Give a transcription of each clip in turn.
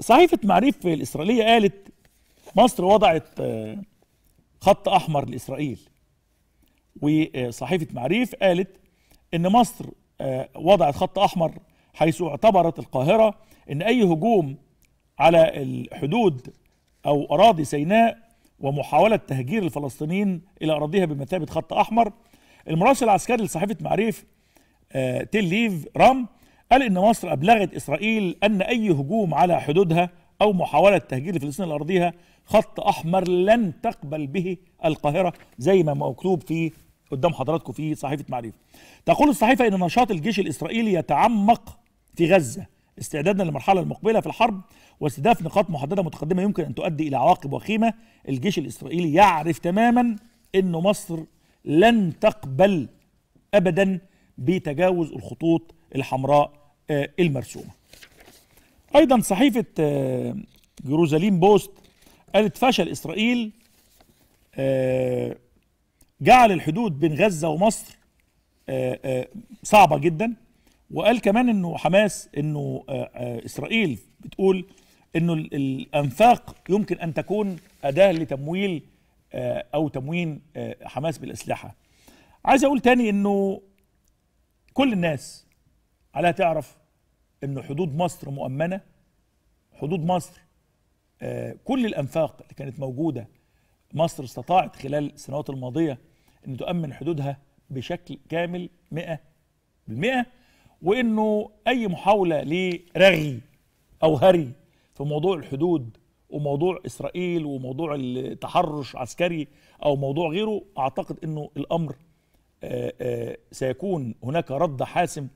صحيفة معريف الإسرائيلية قالت مصر وضعت آه، خط أحمر لإسرائيل وصحيفة معريف قالت إن مصر آه، وضعت خط أحمر حيث اعتبرت القاهرة إن أي هجوم على الحدود أو أراضي سيناء ومحاولة تهجير الفلسطينيين إلى أراضيها بمثابة خط أحمر المراسل العسكري لصحيفة معريف آه، تل ليف رام قال إن مصر أبلغت إسرائيل أن أي هجوم على حدودها أو محاولة تهجير فلسطين الارضيه خط أحمر لن تقبل به القاهرة زي ما مكتوب في قدام حضراتكم في صحيفة معرفة تقول الصحيفة إن نشاط الجيش الإسرائيلي يتعمق في غزة استعدادا للمرحلة المقبلة في الحرب واستهداف نقاط محددة متقدمة يمكن أن تؤدي إلى عواقب وخيمة الجيش الإسرائيلي يعرف تماما أن مصر لن تقبل أبدا بتجاوز الخطوط الحمراء آه، المرسومة أيضا صحيفة آه، جروزاليم بوست قالت فشل إسرائيل آه، جعل الحدود بين غزة ومصر صعبة جدا وقال كمان انه حماس انه اسرائيل بتقول انه الانفاق يمكن ان تكون اداه لتمويل او تموين حماس بالاسلحه عايز اقول تاني انه كل الناس عليها تعرف ان حدود مصر مؤمنه حدود مصر آه، كل الانفاق اللي كانت موجوده مصر استطاعت خلال السنوات الماضيه ان تؤمن حدودها بشكل كامل 100% وانه اي محاوله لرغي او هري في موضوع الحدود وموضوع اسرائيل وموضوع التحرش عسكري او موضوع غيره اعتقد انه الامر آه، آه، سيكون هناك رد حاسم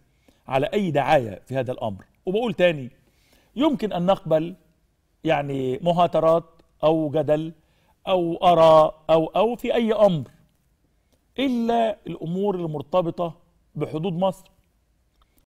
على أي دعاية في هذا الأمر وبقول تاني يمكن أن نقبل يعني مهاترات أو جدل أو آراء أو أو في أي أمر إلا الأمور المرتبطة بحدود مصر